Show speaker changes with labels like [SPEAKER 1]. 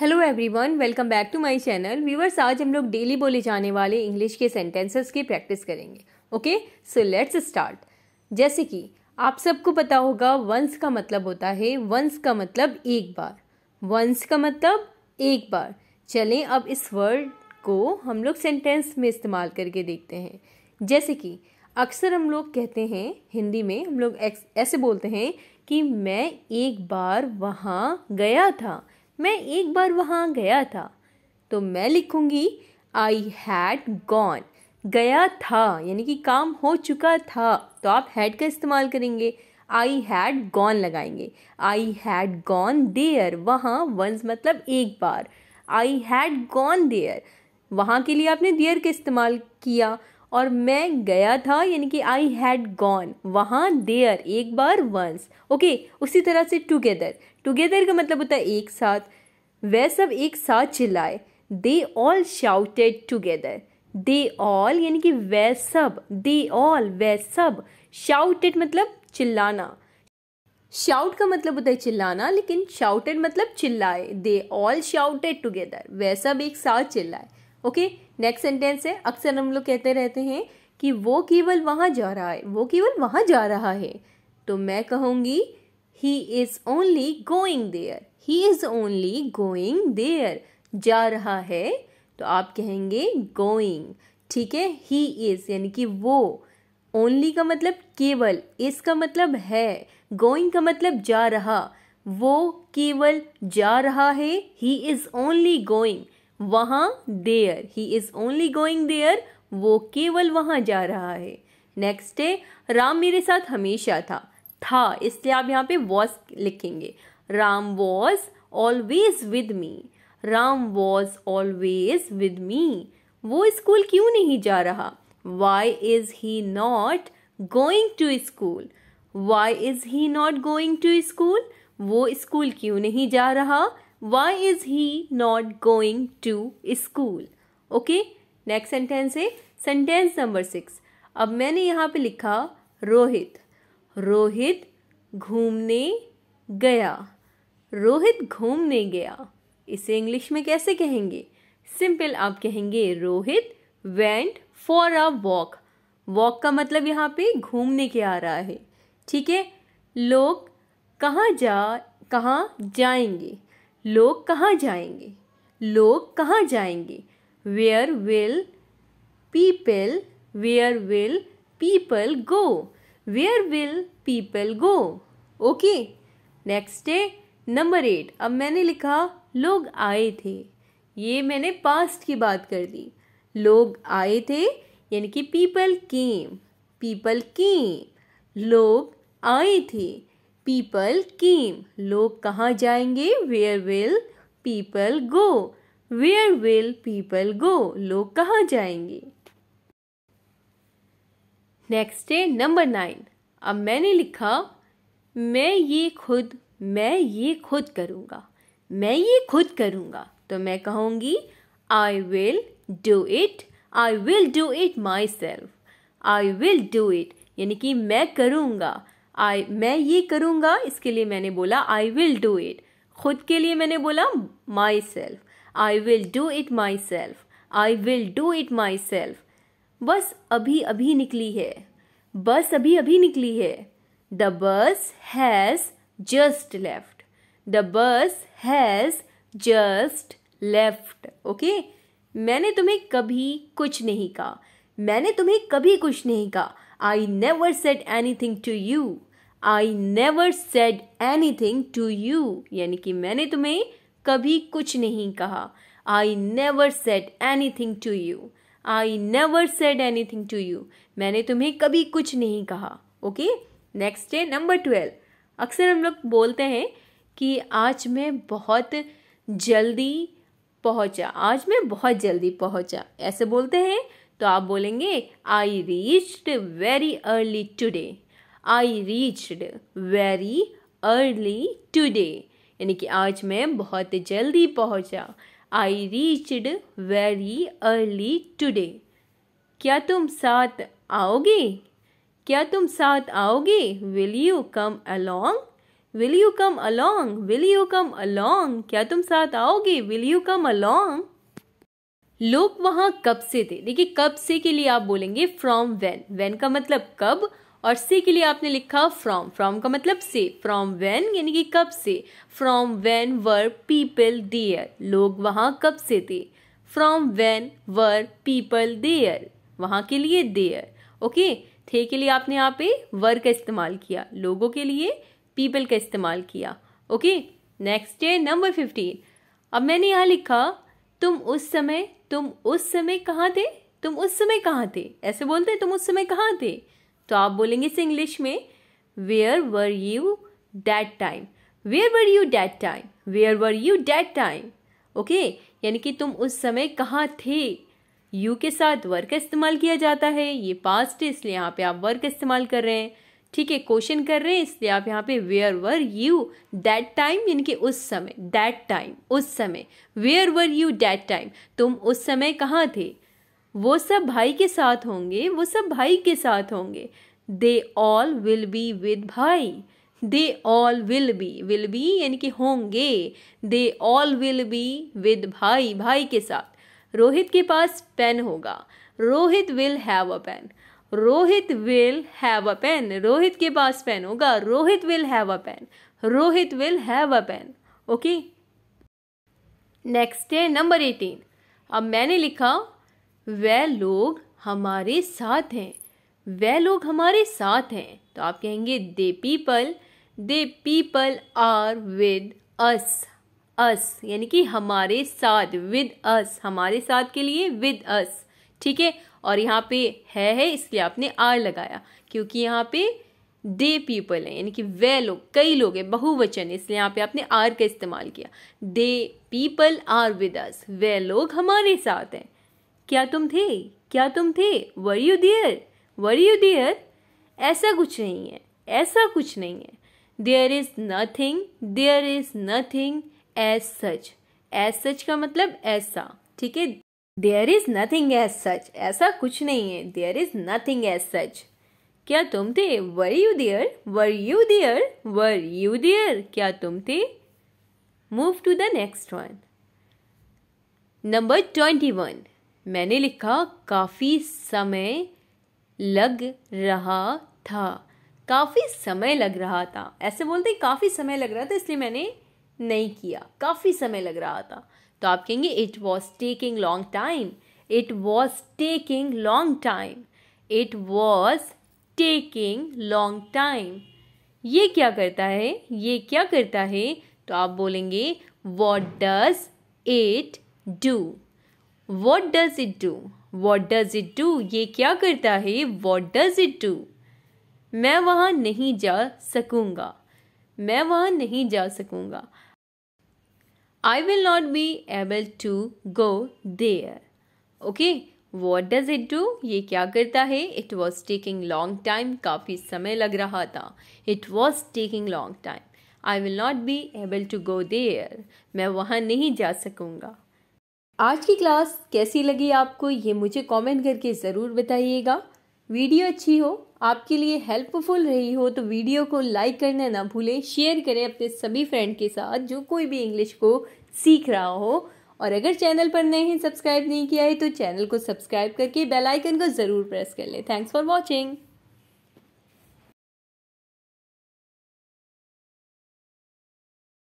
[SPEAKER 1] hello everyone welcome back to my channel viewers आज हम लोग डेली बोले जाने वाले इंग्लिश के सेंटेंसेस की प्रैक्टिस करेंगे ओके सो लेट्स स्टार्ट जैसे कि आप सबको पता होगा वंस का मतलब होता है वंस का मतलब एक बार वंस का मतलब एक बार चलें अब इस वर्ड को हम लोग सेंटेंस में इस्तेमाल करके देखते हैं जैसे कि अक्सर हम लोग कहते हैं हिंदी में हम लोग ऐसे बोलते हैं कि मैं एक बार वहाँ गया था मैं एक बार वहाँ गया था तो मैं लिखूँगी आई हैड गॉन गया था यानी कि काम हो चुका था तो आप हैड का इस्तेमाल करेंगे आई हैड गॉन लगाएंगे आई हैड गॉन देयर वहाँ वंस मतलब एक बार आई हैड गॉन देयर वहाँ के लिए आपने देयर का इस्तेमाल किया और मैं गया था यानी कि आई हैड गॉन वहाँ देयर एक बार वंस ओके उसी तरह से टुगेदर टुगेदर का मतलब होता है एक साथ वह सब एक साथ चिल्लाए they all shouted together they all यानी कि वे सब दे ऑल वे सब शाउटेड मतलब चिल्लाना शाउट का मतलब होता है चिल्लाना लेकिन शाउटेड मतलब चिल्लाए दे ऑल शाउटेड टुगेदर वह सब एक साथ चिल्लाए ओके नेक्स्ट सेंटेंस है अक्सर हम लोग कहते रहते हैं कि वो केवल वहाँ जा रहा है वो केवल वहाँ जा रहा है तो मैं कहूँगी he is only going there he is only going there जा रहा है तो आप कहेंगे गोइंग ठीक है ही इज़ यानी कि वो ओनली का मतलब केवल इसका मतलब है गोइंग का मतलब जा रहा वो केवल जा रहा है ही इज़ ओनली गोइंग वहाँ there he is only going there वो केवल वहाँ जा रहा है नेक्स्ट है राम मेरे साथ हमेशा था था इसलिए आप यहाँ पे वॉज लिखेंगे Ram was always with me Ram was always with me वो स्कूल क्यों नहीं जा रहा why is he not going to school why is he not going to school वो स्कूल क्यों नहीं जा रहा why is he not going to school okay next sentence है सेंटेंस नंबर सिक्स अब मैंने यहाँ पे लिखा रोहित रोहित घूमने गया रोहित घूमने गया इसे इंग्लिश में कैसे कहेंगे सिंपल आप कहेंगे Rohit went for a walk walk का मतलब यहाँ पे घूमने के आ रहा है ठीक है लोग कहाँ जा कहाँ जाएंगे लोग कहाँ जाएंगे लोग कहाँ जाएंगे where will people where will people go where will people go okay next है नंबर एट अब मैंने लिखा लोग आए थे ये मैंने पास्ट की बात कर दी लोग आए थे यानी कि पीपल केम पीपल केम लोग आए थे पीपल केम लोग कहाँ जाएंगे where will people go where will people go लोग कहाँ जाएंगे नेक्स्ट है नंबर नाइन अब मैंने लिखा मैं ये खुद मैं ये खुद करूँगा मैं ये खुद करूँगा तो मैं कहूँगी I will do it I will do it myself I will do it यानी कि मैं करूँगा आई मैं ये करूँगा इसके लिए मैंने बोला आई विल डू इट खुद के लिए मैंने बोला myself I will do it myself I will do it myself बस अभी अभी निकली है बस अभी अभी निकली है the bus has just left the bus has just left okay मैंने तुम्हें कभी कुछ नहीं कहा मैंने तुम्हें कभी कुछ नहीं कहा I never said anything to you I never said anything to you यानी कि मैंने तुम्हें कभी कुछ नहीं कहा I never said anything to you I never said anything to you मैंने तुम्हें कभी कुछ नहीं कहा ओके नेक्स्ट है नंबर ट्वेल्व अक्सर हम लोग बोलते हैं कि आज मैं बहुत जल्दी पहुंचा आज मैं बहुत जल्दी पहुंचा ऐसे बोलते हैं तो आप बोलेंगे I reached very early today I reached very early today यानी कि आज मैं बहुत जल्दी पहुंचा I reached very early today क्या तुम साथ आओगे क्या तुम साथ आओगे will you come along will you come along will you come along क्या तुम साथ आओगे विल यू कम अलोंग लोग वहाँ कब से थे देखिए कब से के लिए आप बोलेंगे फ्रॉम वेन वेन का मतलब कब और से के लिए आपने लिखा फ्रॉम फ्रॉम का मतलब से फ्रॉम वेन यानी कि कब से from when were people there लोग वहाँ कब से थे from when were people there वहाँ के लिए देयर ओके थे के लिए आपने यहाँ पे वर का इस्तेमाल किया लोगों के लिए पीपल का इस्तेमाल किया ओके नेक्स्ट है नंबर फिफ्टीन अब मैंने यहाँ लिखा तुम उस समय तुम उस समय कहाँ थे तुम उस समय कहाँ थे ऐसे बोलते हैं तुम उस समय कहाँ थे तो आप बोलेंगे इस इंग्लिश में where were you that time where were you that time where were you that time okay यानी कि तुम उस समय कहाँ थे यू के साथ वर्क का इस्तेमाल किया जाता है ये पास्ट है इसलिए यहाँ पे आप वर्क इस्तेमाल कर रहे हैं ठीक है क्वेश्चन कर रहे हैं इसलिए आप यहाँ पे where were you that time यानी कि उस समय दैट टाइम उस समय where were you that time तुम उस समय कहाँ थे वो सब भाई के साथ होंगे वो सब भाई के साथ होंगे they all will be with भाई they all will be will be यानी कि होंगे they all will be with भाई भाई के साथ रोहित के पास पेन होगा Rohit will have a pen Rohit will have a pen Rohit के पास पेन होगा Rohit will have a pen Rohit will have a pen okay next है नंबर एटीन अब मैंने लिखा वह लोग हमारे साथ हैं वह लोग हमारे साथ हैं तो आप कहेंगे they people they people are with us us यानी कि हमारे साथ विद अस हमारे साथ के लिए विद अस ठीक है और यहाँ पे है है इसलिए आपने आर लगाया क्योंकि यहाँ पे दे पीपल है यानी कि वे लोग कई लोग हैं बहुवचन है इसलिए यहाँ पे आपने आर का इस्तेमाल किया they people are with us वे लोग हमारे साथ हैं क्या तुम थे क्या तुम थे were you their were you दियर ऐसा कुछ नहीं है ऐसा कुछ नहीं है there is nothing there is nothing as such as such का मतलब ऐसा ठीक है there is nothing as such ऐसा कुछ नहीं है there is nothing as such क्या तुम थे were you there were you there were you there क्या तुम थे move to the next one number twenty one मैंने लिखा काफ़ी समय लग रहा था काफ़ी समय लग रहा था ऐसे बोलते काफ़ी समय लग रहा था इसलिए मैंने नहीं किया काफ़ी समय लग रहा था तो आप कहेंगे it was taking long time it was taking long time it was taking long time ये क्या करता है ये क्या करता है तो आप बोलेंगे what does it do what does it do what does it do ये क्या करता है वॉट डज इट डू मैं वहाँ नहीं जा सकूँगा मैं वहाँ नहीं जा सकूँगा I will not be able to go there okay what does it do ये क्या करता है it was taking long time काफ़ी समय लग रहा था it was taking long time I will not be able to go there मैं वहाँ नहीं जा सकूँगा आज की क्लास कैसी लगी आपको ये मुझे कमेंट करके ज़रूर बताइएगा वीडियो अच्छी हो आपके लिए हेल्पफुल रही हो तो वीडियो को लाइक करना ना भूलें शेयर करें अपने सभी फ्रेंड के साथ जो कोई भी इंग्लिश को सीख रहा हो और अगर चैनल पर नए हैं सब्सक्राइब नहीं किया है तो चैनल को सब्सक्राइब करके बेल आइकन को ज़रूर प्रेस कर लें थैंक्स फॉर वॉचिंग